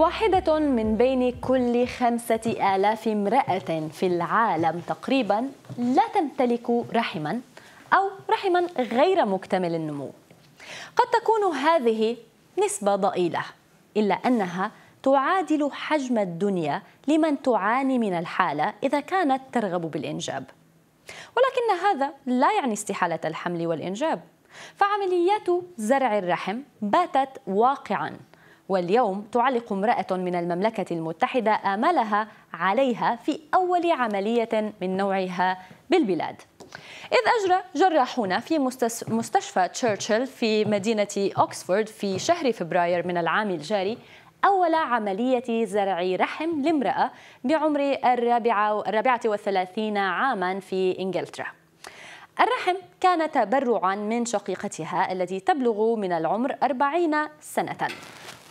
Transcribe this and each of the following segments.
واحدة من بين كل خمسة آلاف امرأة في العالم تقريبا لا تمتلك رحما أو رحما غير مكتمل النمو قد تكون هذه نسبة ضئيلة إلا أنها تعادل حجم الدنيا لمن تعاني من الحالة إذا كانت ترغب بالإنجاب ولكن هذا لا يعني استحالة الحمل والإنجاب فعمليات زرع الرحم باتت واقعاً واليوم تعلق امرأة من المملكة المتحدة آمالها عليها في أول عملية من نوعها بالبلاد إذ أجرى جراحون في مستشفى تشرشل في مدينة أوكسفورد في شهر فبراير من العام الجاري أول عملية زرع رحم لامرأة بعمر الرابعة, الرابعة والثلاثين عاما في إنجلترا الرحم كان تبرعا من شقيقتها التي تبلغ من العمر 40 سنة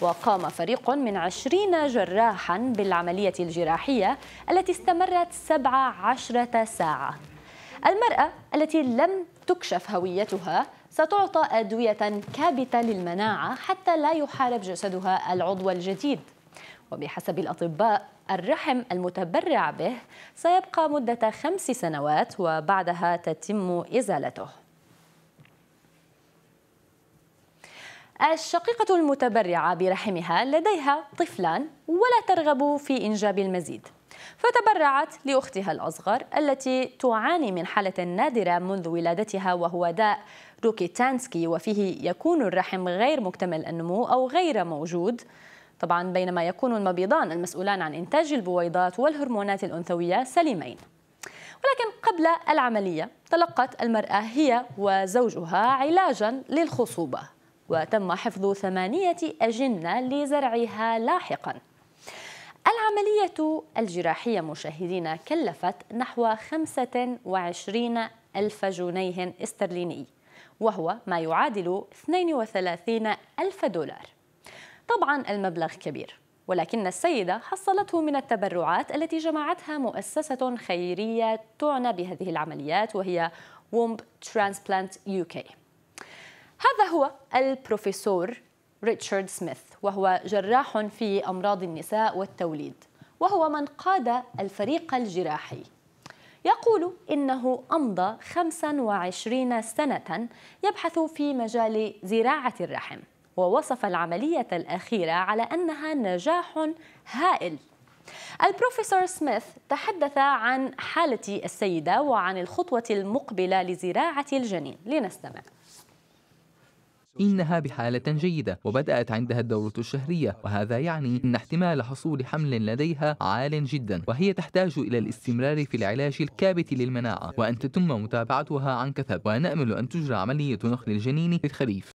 وقام فريق من عشرين جراحا بالعملية الجراحية التي استمرت 17 ساعة المرأة التي لم تكشف هويتها ستعطى أدوية كابتة للمناعة حتى لا يحارب جسدها العضو الجديد وبحسب الأطباء الرحم المتبرع به سيبقى مدة خمس سنوات وبعدها تتم إزالته الشقيقة المتبرعة برحمها لديها طفلان ولا ترغب في إنجاب المزيد فتبرعت لأختها الأصغر التي تعاني من حالة نادرة منذ ولادتها وهو داء روكيتانسكي وفيه يكون الرحم غير مكتمل النمو أو غير موجود طبعا بينما يكون المبيضان المسؤولان عن إنتاج البويضات والهرمونات الأنثوية سليمين ولكن قبل العملية تلقت المرأة هي وزوجها علاجا للخصوبة وتم حفظ ثمانية أجنة لزرعها لاحقاً العملية الجراحية مشاهدينا كلفت نحو 25 ألف جنيه استرليني وهو ما يعادل 32 ألف دولار طبعا المبلغ كبير ولكن السيدة حصلته من التبرعات التي جمعتها مؤسسة خيرية تعنى بهذه العمليات وهي Womb Transplant UK هذا هو البروفيسور ريتشارد سميث وهو جراح في أمراض النساء والتوليد وهو من قاد الفريق الجراحي يقول إنه أمضى 25 سنة يبحث في مجال زراعة الرحم ووصف العملية الأخيرة على أنها نجاح هائل البروفيسور سميث تحدث عن حالة السيدة وعن الخطوة المقبلة لزراعة الجنين لنستمع إنها بحالة جيدة وبدأت عندها الدورة الشهرية وهذا يعني أن احتمال حصول حمل لديها عال جدا وهي تحتاج إلى الاستمرار في العلاج الكابت للمناعة وأن تتم متابعتها عن كثب ونأمل أن تجرى عملية نقل الجنين في الخريف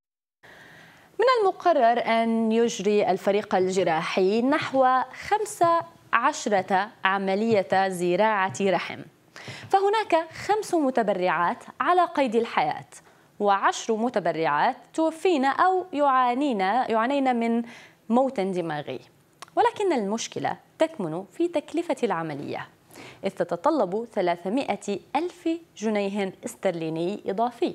من المقرر أن يجري الفريق الجراحي نحو 15 عملية زراعة رحم فهناك خمس متبرعات على قيد الحياه وعشر متبرعات توفين أو يعانين يعانين من موت دماغي ولكن المشكلة تكمن في تكلفة العملية إذ تتطلب 300 ألف جنيه استرليني إضافي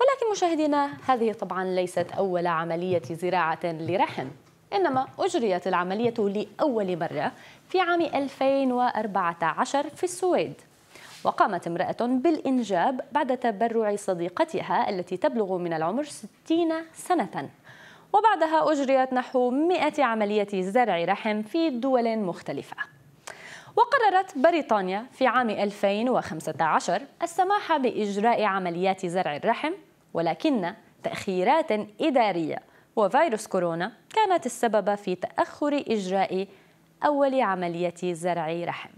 ولكن مشاهدينا هذه طبعا ليست أول عملية زراعة لرحم إنما أجريت العملية لأول مرة في عام 2014 في السويد وقامت امرأة بالإنجاب بعد تبرع صديقتها التي تبلغ من العمر 60 سنة وبعدها أجريت نحو 100 عملية زرع رحم في دول مختلفة وقررت بريطانيا في عام 2015 السماح بإجراء عمليات زرع الرحم ولكن تأخيرات إدارية وفيروس كورونا كانت السبب في تأخر إجراء أول عملية زرع رحم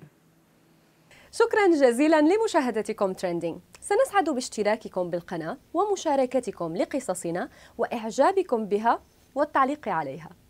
شكرا جزيلا لمشاهدتكم ترندينج سنسعد باشتراككم بالقناة ومشاركتكم لقصصنا وإعجابكم بها والتعليق عليها